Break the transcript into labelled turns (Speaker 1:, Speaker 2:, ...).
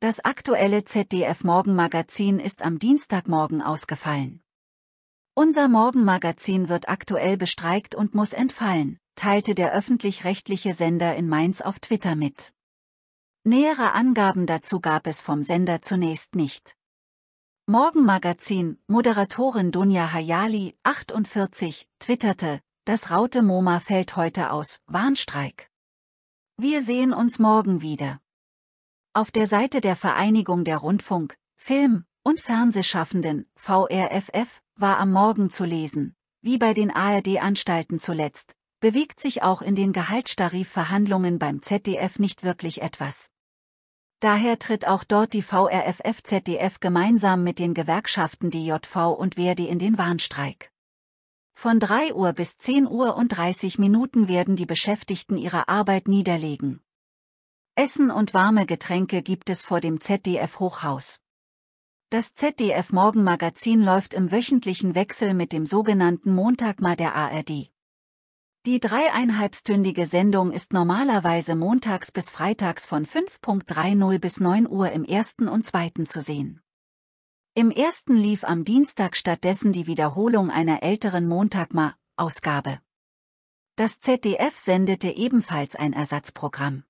Speaker 1: Das aktuelle ZDF Morgenmagazin ist am Dienstagmorgen ausgefallen. Unser Morgenmagazin wird aktuell bestreikt und muss entfallen, teilte der öffentlich-rechtliche Sender in Mainz auf Twitter mit. Nähere Angaben dazu gab es vom Sender zunächst nicht. Morgenmagazin, Moderatorin Dunja Hayali, 48, twitterte, das Raute MoMA fällt heute aus, Warnstreik. Wir sehen uns morgen wieder. Auf der Seite der Vereinigung der Rundfunk, Film und Fernsehschaffenden, VRFF, war am Morgen zu lesen, wie bei den ARD-Anstalten zuletzt, bewegt sich auch in den Gehaltstarifverhandlungen beim ZDF nicht wirklich etwas. Daher tritt auch dort die VRFF-ZDF gemeinsam mit den Gewerkschaften DJV und Verdi in den Warnstreik. Von 3 Uhr bis 10 Uhr und 30 Minuten werden die Beschäftigten ihre Arbeit niederlegen. Essen und warme Getränke gibt es vor dem ZDF-Hochhaus. Das ZDF-Morgenmagazin läuft im wöchentlichen Wechsel mit dem sogenannten Montagma der ARD. Die dreieinhalbstündige Sendung ist normalerweise montags bis freitags von 5.30 bis 9 Uhr im ersten und zweiten zu sehen. Im ersten lief am Dienstag stattdessen die Wiederholung einer älteren Montagma-Ausgabe. Das ZDF sendete ebenfalls ein Ersatzprogramm.